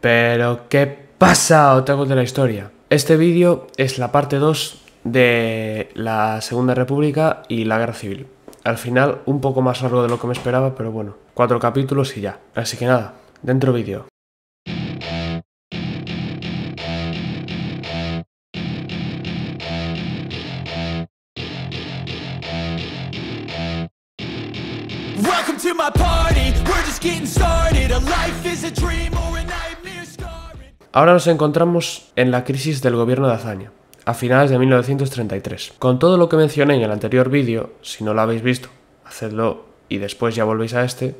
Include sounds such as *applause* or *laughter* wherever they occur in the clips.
Pero, ¿qué pasa, cosa de la historia? Este vídeo es la parte 2 de la Segunda República y la Guerra Civil. Al final, un poco más largo de lo que me esperaba, pero bueno, cuatro capítulos y ya. Así que nada, dentro vídeo. Ahora nos encontramos en la crisis del gobierno de Azaña, a finales de 1933. Con todo lo que mencioné en el anterior vídeo, si no lo habéis visto, hacedlo y después ya volvéis a este,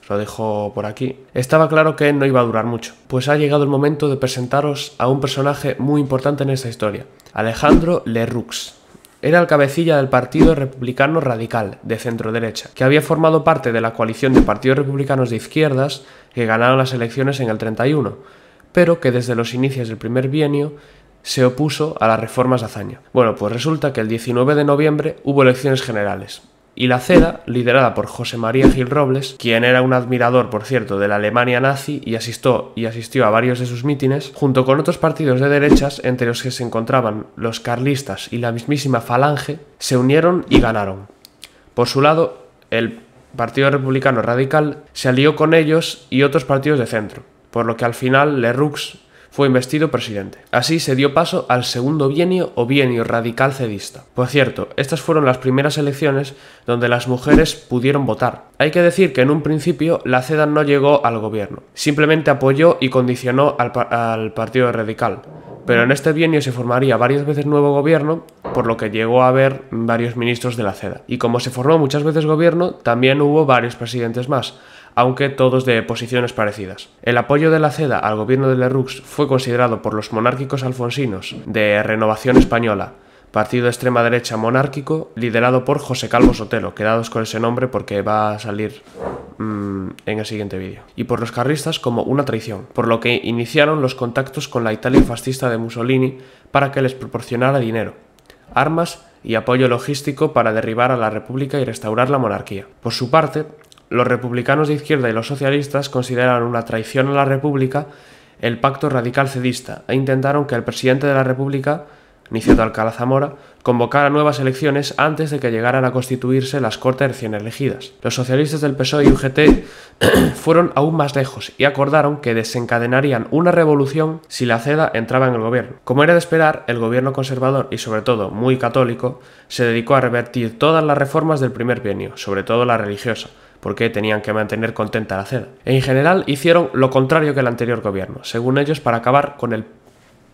os lo dejo por aquí. Estaba claro que no iba a durar mucho, pues ha llegado el momento de presentaros a un personaje muy importante en esta historia, Alejandro Lerux. Era el cabecilla del Partido Republicano Radical, de centro derecha, que había formado parte de la coalición de partidos republicanos de izquierdas que ganaron las elecciones en el 31 pero que desde los inicios del primer bienio se opuso a las reformas de Bueno, pues resulta que el 19 de noviembre hubo elecciones generales, y la CEDA, liderada por José María Gil Robles, quien era un admirador, por cierto, de la Alemania nazi y, y asistió a varios de sus mítines, junto con otros partidos de derechas, entre los que se encontraban los carlistas y la mismísima Falange, se unieron y ganaron. Por su lado, el Partido Republicano Radical se alió con ellos y otros partidos de centro por lo que al final Lerroux fue investido presidente. Así se dio paso al segundo bienio o bienio radical cedista. Por cierto, estas fueron las primeras elecciones donde las mujeres pudieron votar. Hay que decir que en un principio la CEDA no llegó al gobierno, simplemente apoyó y condicionó al, al Partido Radical. Pero en este bienio se formaría varias veces nuevo gobierno, por lo que llegó a haber varios ministros de la CEDA. Y como se formó muchas veces gobierno, también hubo varios presidentes más, aunque todos de posiciones parecidas. El apoyo de la CEDA al gobierno de Lerux fue considerado por los monárquicos alfonsinos de Renovación Española, partido de extrema derecha monárquico liderado por José Calvo Sotelo, quedados con ese nombre porque va a salir mm, en el siguiente vídeo, y por los carristas como una traición, por lo que iniciaron los contactos con la Italia fascista de Mussolini para que les proporcionara dinero, armas y apoyo logístico para derribar a la República y restaurar la monarquía. Por su parte, los republicanos de izquierda y los socialistas consideraron una traición a la República el pacto radical cedista e intentaron que el presidente de la República, Niceto Alcalá Zamora, convocara nuevas elecciones antes de que llegaran a constituirse las Cortes recién elegidas. Los socialistas del PSOE y UGT *clears throat* fueron aún más lejos y acordaron que desencadenarían una revolución si la CEDA entraba en el gobierno. Como era de esperar, el gobierno conservador y sobre todo muy católico se dedicó a revertir todas las reformas del primer bienio, sobre todo la religiosa, porque tenían que mantener contenta la ceda. En general hicieron lo contrario que el anterior gobierno, según ellos, para acabar con el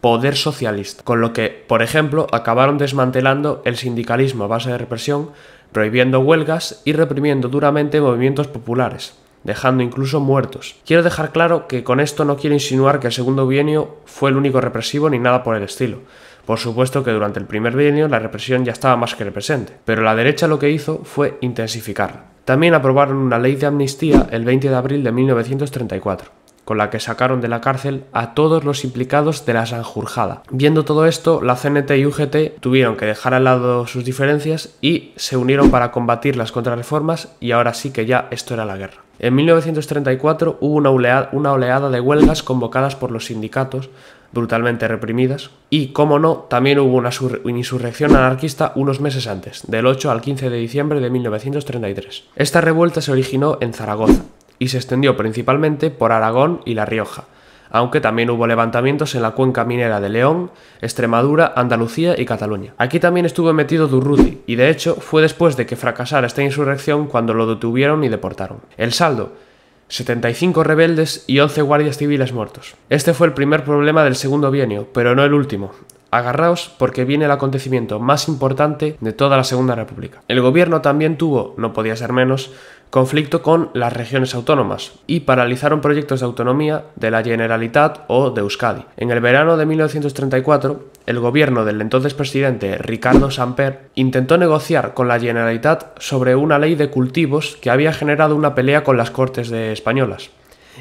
poder socialista, con lo que, por ejemplo, acabaron desmantelando el sindicalismo a base de represión, prohibiendo huelgas y reprimiendo duramente movimientos populares, dejando incluso muertos. Quiero dejar claro que con esto no quiero insinuar que el segundo bienio fue el único represivo ni nada por el estilo, por supuesto que durante el primer bienio la represión ya estaba más que presente, pero la derecha lo que hizo fue intensificarla. También aprobaron una ley de amnistía el 20 de abril de 1934 con la que sacaron de la cárcel a todos los implicados de la Sanjurjada. Viendo todo esto, la CNT y UGT tuvieron que dejar al lado sus diferencias y se unieron para combatir las contrarreformas y ahora sí que ya esto era la guerra. En 1934 hubo una oleada, una oleada de huelgas convocadas por los sindicatos brutalmente reprimidas. Y, como no, también hubo una insurrección anarquista unos meses antes, del 8 al 15 de diciembre de 1933. Esta revuelta se originó en Zaragoza y se extendió principalmente por Aragón y La Rioja, aunque también hubo levantamientos en la cuenca minera de León, Extremadura, Andalucía y Cataluña. Aquí también estuvo metido Durruti, y de hecho fue después de que fracasara esta insurrección cuando lo detuvieron y deportaron. El saldo 75 rebeldes y 11 guardias civiles muertos. Este fue el primer problema del segundo bienio, pero no el último. Agarraos porque viene el acontecimiento más importante de toda la Segunda República. El gobierno también tuvo, no podía ser menos, conflicto con las regiones autónomas y paralizaron proyectos de autonomía de la Generalitat o de Euskadi. En el verano de 1934, el gobierno del entonces presidente Ricardo Samper intentó negociar con la Generalitat sobre una ley de cultivos que había generado una pelea con las Cortes de Españolas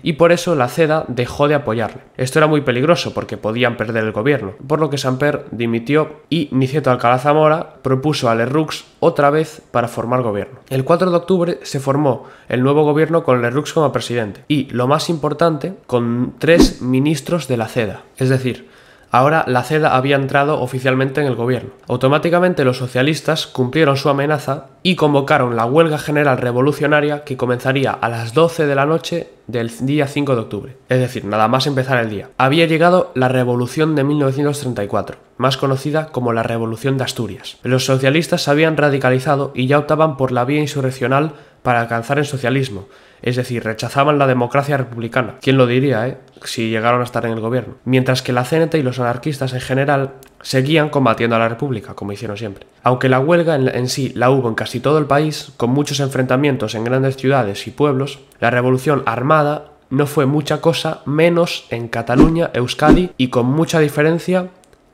y por eso la CEDA dejó de apoyarle. Esto era muy peligroso porque podían perder el gobierno, por lo que Samper dimitió y Niceto Alcalá Zamora propuso a Lerroux otra vez para formar gobierno. El 4 de octubre se formó el nuevo gobierno con Lerroux como presidente y, lo más importante, con tres ministros de la CEDA, es decir, Ahora la CEDA había entrado oficialmente en el gobierno. Automáticamente los socialistas cumplieron su amenaza y convocaron la huelga general revolucionaria que comenzaría a las 12 de la noche del día 5 de octubre, es decir, nada más empezar el día. Había llegado la Revolución de 1934, más conocida como la Revolución de Asturias. Los socialistas se habían radicalizado y ya optaban por la vía insurreccional para alcanzar el socialismo, es decir, rechazaban la democracia republicana. ¿Quién lo diría, eh? Si llegaron a estar en el gobierno. Mientras que la CNT y los anarquistas en general seguían combatiendo a la República, como hicieron siempre. Aunque la huelga en, sí la hubo en casi todo el país, con muchos enfrentamientos en grandes ciudades y pueblos, la revolución armada no fue mucha cosa menos en Cataluña, Euskadi y con mucha diferencia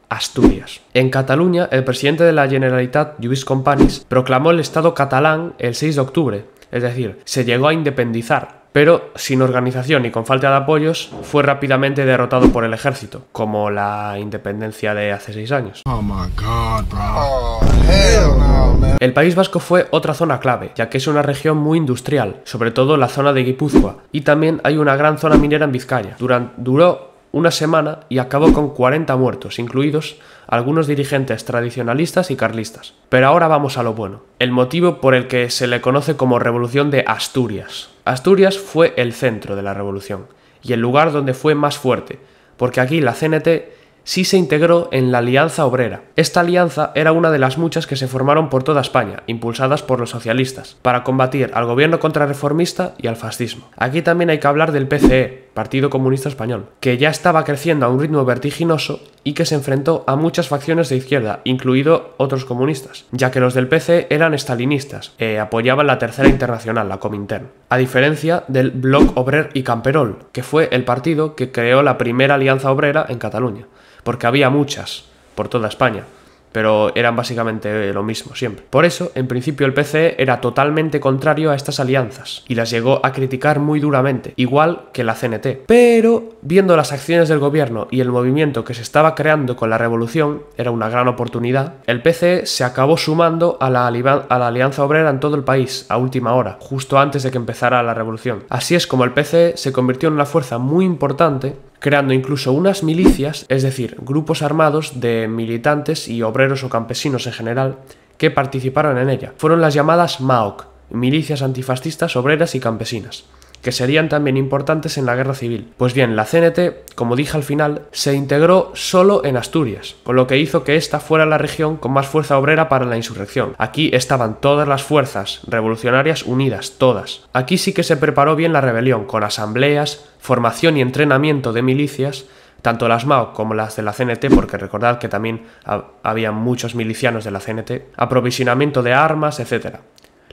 Asturias. En Cataluña, el presidente de la Generalitat, Lluís Companys, proclamó el Estado catalán el 6 de octubre, es decir, se llegó a independizar, pero sin organización y con falta de apoyos, fue rápidamente derrotado por el ejército, como la independencia de hace seis años. Oh oh, el País Vasco fue otra zona clave, ya que es una región muy industrial, sobre todo la zona de Guipúzcoa, y también hay una gran zona minera en Vizcaya. duró una semana y acabó con 40 muertos, incluidos algunos dirigentes tradicionalistas y carlistas. Pero ahora vamos a lo bueno, el motivo por el que se le conoce como Revolución de Asturias. Asturias fue el centro de la revolución y el lugar donde fue más fuerte, porque aquí la CNT sí se integró en la Alianza Obrera. Esta alianza era una de las muchas que se formaron por toda España, impulsadas por los socialistas, para combatir al gobierno contrarreformista y al fascismo. Aquí también hay que hablar del PCE, Partido Comunista Español, que ya estaba creciendo a un ritmo vertiginoso y que se enfrentó a muchas facciones de izquierda, incluido otros comunistas, ya que los del PCE eran estalinistas, eh, apoyaban la Tercera Internacional, la Comintern, a diferencia del Bloc Obrer y Camperol, que fue el partido que creó la primera alianza obrera en Cataluña porque había muchas por toda España, pero eran básicamente lo mismo siempre. Por eso, en principio el PCE era totalmente contrario a estas alianzas y las llegó a criticar muy duramente, igual que la CNT. Pero, viendo las acciones del gobierno y el movimiento que se estaba creando con la revolución, era una gran oportunidad, el PCE se acabó sumando a la, Alianza Obrera en todo el país, a última hora, justo antes de que empezara la revolución. Así es como el PCE se convirtió en una fuerza muy importante creando incluso unas milicias, es decir, grupos armados de militantes y obreros o campesinos en general, que participaron en ella. Fueron las llamadas MAOC, milicias antifascistas obreras y campesinas que serían también importantes en la guerra civil. Pues bien, la CNT, como dije al final, se integró solo en Asturias, con lo que hizo que esta fuera la región con más fuerza obrera para la insurrección. Aquí estaban todas las fuerzas revolucionarias unidas, todas. Aquí sí que se preparó bien la rebelión, con asambleas, formación y entrenamiento de milicias, tanto las MAO como las de la CNT, porque recordad que también había muchos milicianos de la CNT, aprovisionamiento de armas, etc.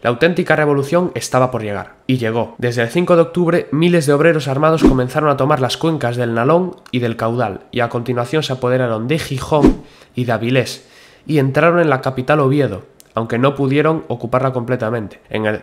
La auténtica revolución estaba por llegar, y llegó. Desde el 5 de octubre, miles de obreros armados comenzaron a tomar las cuencas del Nalón y del Caudal, y a continuación se apoderaron de Gijón y de Avilés, y entraron en la capital Oviedo, aunque no pudieron ocuparla completamente,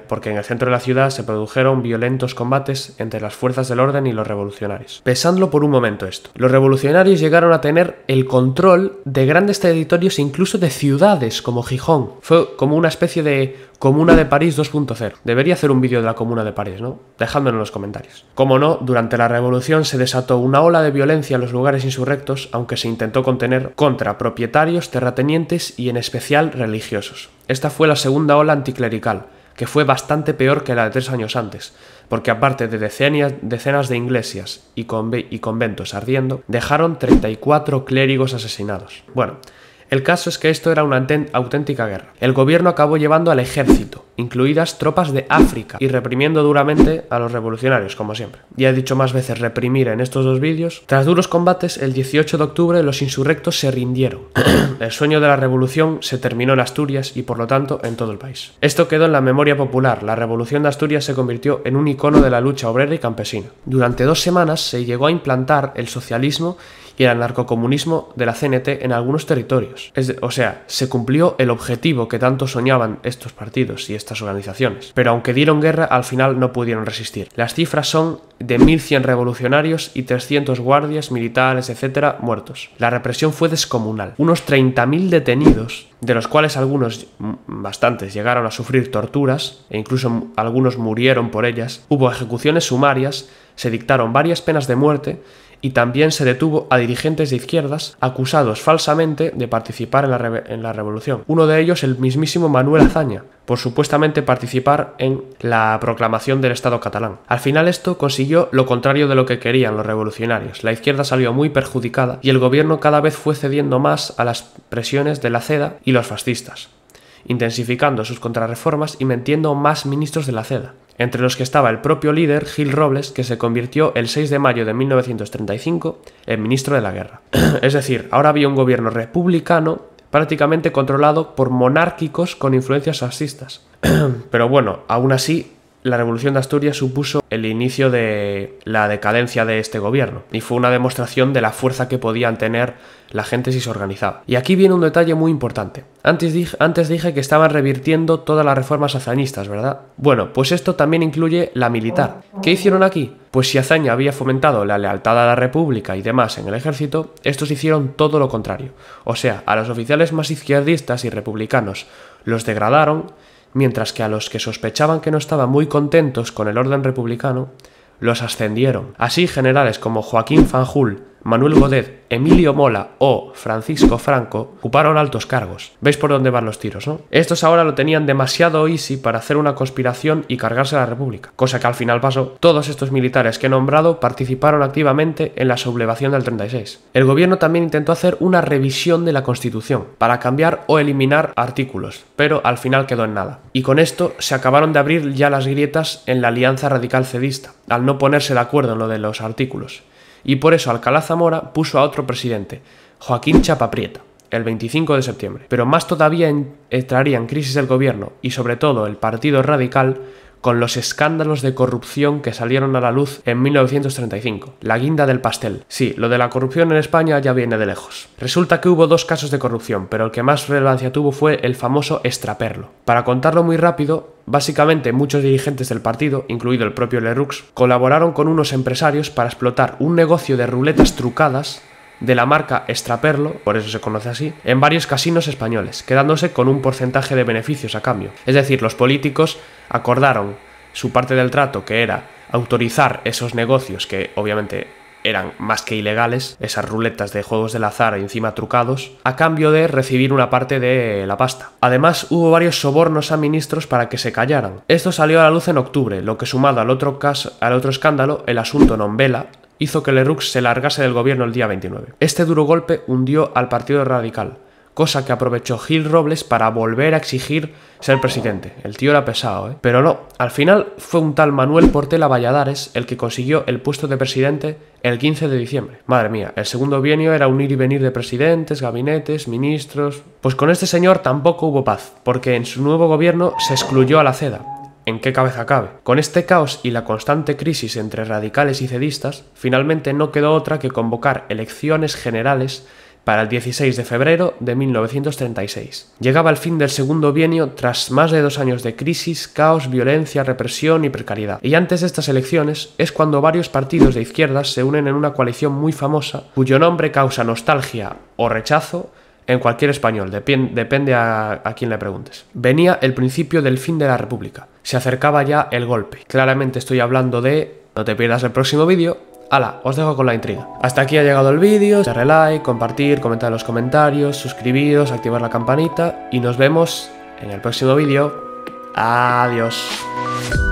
porque en el centro de la ciudad se produjeron violentos combates entre las fuerzas del orden y los revolucionarios. Pesando por un momento esto. Los revolucionarios llegaron a tener el control de grandes territorios, incluso de ciudades como Gijón. Fue como una especie de Comuna de París 2.0. Debería hacer un vídeo de la Comuna de París, ¿no? Dejádmelo en los comentarios. Como no, durante la revolución se desató una ola de violencia en los lugares insurrectos, aunque se intentó contener contra propietarios, terratenientes y en especial religiosos. Esta fue la segunda ola anticlerical, que fue bastante peor que la de tres años antes, porque aparte de decenas de iglesias y, y conventos ardiendo, dejaron 34 clérigos asesinados. Bueno, el caso es que esto era una auténtica guerra. El gobierno acabó llevando al ejército, incluidas tropas de África, y reprimiendo duramente a los revolucionarios, como siempre. Ya he dicho más veces reprimir en estos dos vídeos. Tras duros combates, el 18 de octubre los insurrectos se rindieron. *clears throat* el sueño de la revolución se terminó en Asturias y por lo tanto en todo el país. Esto quedó en la memoria popular. La revolución de Asturias se convirtió en un icono de la lucha obrera y campesina. Durante dos semanas se llegó a implantar el socialismo y el narcocomunismo de la CNT en algunos territorios. o sea, se cumplió el objetivo que tanto soñaban estos partidos y estas organizaciones. Pero aunque dieron guerra, al final no pudieron resistir. Las cifras son de 1.100 revolucionarios y 300 guardias, militares, etcétera, muertos. La represión fue descomunal. Unos 30.000 detenidos, de los cuales algunos, bastantes, llegaron a sufrir torturas e incluso algunos murieron por ellas. Hubo ejecuciones sumarias, se dictaron varias penas de muerte y también se detuvo a dirigentes de izquierdas acusados falsamente de participar en la, en la revolución. Uno de ellos, el mismísimo Manuel Azaña, por supuestamente participar en la proclamación del Estado catalán. Al final esto consiguió lo contrario de lo que querían los revolucionarios. La izquierda salió muy perjudicada y el gobierno cada vez fue cediendo más a las presiones de la CEDA y los fascistas intensificando sus contrarreformas y metiendo más ministros de la seda. entre los que estaba el propio líder Gil Robles, que se convirtió el 6 de mayo de 1935 en ministro de la guerra. *clears throat* es decir, ahora había un gobierno republicano prácticamente controlado por monárquicos con influencias fascistas. *clears throat* Pero bueno, aún así, la revolución de Asturias supuso el inicio de la decadencia de este gobierno y fue una demostración de la fuerza que podían tener la gente si se organizaba. Y aquí viene un detalle muy importante. Antes dije, que estaban revirtiendo todas las reformas hazañistas, ¿verdad? Bueno, pues esto también incluye la militar. ¿Qué hicieron aquí? Pues si Azaña había fomentado la lealtad a la República y demás en el ejército, estos hicieron todo lo contrario. O sea, a los oficiales más izquierdistas y republicanos los degradaron mientras que a los que sospechaban que no estaban muy contentos con el orden republicano, los ascendieron. Así generales como Joaquín Fanjul Manuel Godet, Emilio Mola o Francisco Franco ocuparon altos cargos. ¿Veis por dónde van los tiros, no? Estos ahora lo tenían demasiado easy para hacer una conspiración y cargarse la República, cosa que al final pasó. Todos estos militares que he nombrado participaron activamente en la sublevación del 36. El gobierno también intentó hacer una revisión de la Constitución para cambiar o eliminar artículos, pero al final quedó en nada. Y con esto se acabaron de abrir ya las grietas en la alianza radical cedista, al no ponerse de acuerdo en lo de los artículos y por eso Alcalá Zamora puso a otro presidente, Joaquín Chapaprieta, el 25 de septiembre. Pero más todavía entraría en crisis el gobierno y sobre todo el Partido Radical con los escándalos de corrupción que salieron a la luz en 1935. La guinda del pastel. Sí, lo de la corrupción en España ya viene de lejos. Resulta que hubo dos casos de corrupción, pero el que más relevancia tuvo fue el famoso extraperlo. Para contarlo muy rápido, Básicamente, muchos dirigentes del partido, incluido el propio Lerux, colaboraron con unos empresarios para explotar un negocio de ruletas trucadas de la marca Extraperlo, por eso se conoce así, en varios casinos españoles, quedándose con un porcentaje de beneficios a cambio. Es decir, los políticos acordaron su parte del trato, que era autorizar esos negocios que obviamente eran más que ilegales, esas ruletas de juegos del azar encima trucados, a cambio de recibir una parte de la pasta. Además, hubo varios sobornos a ministros para que se callaran. Esto salió a la luz en octubre, lo que sumado al otro caso, al otro escándalo, el asunto Nombela, hizo que Lerux se largase del gobierno el día 29. Este duro golpe hundió al Partido Radical, cosa que aprovechó Gil Robles para volver a exigir ser presidente. El tío era pesado, ¿eh? Pero no, al final fue un tal Manuel Portela Valladares el que consiguió el puesto de presidente el 15 de diciembre. Madre mía, el segundo bienio era un ir y venir de presidentes, gabinetes, ministros... Pues con este señor tampoco hubo paz, porque en su nuevo gobierno se excluyó a la CEDA, en qué cabeza cabe. Con este caos y la constante crisis entre radicales y cedistas, finalmente no quedó otra que convocar elecciones generales para el 16 de febrero de 1936. Llegaba el fin del segundo bienio tras más de dos años de crisis, caos, violencia, represión y precariedad. Y antes de estas elecciones es cuando varios partidos de izquierdas se unen en una coalición muy famosa, cuyo nombre causa nostalgia o rechazo en cualquier español, depende a, quién quien le preguntes. Venía el principio del fin de la República. Se acercaba ya el golpe. Claramente estoy hablando de... No te pierdas el próximo vídeo, ¡Hala! os dejo con la intriga. Hasta aquí ha llegado el vídeo, darle like, compartir, comentar en los comentarios, suscribiros, activar la campanita y nos vemos en el próximo vídeo. Adiós.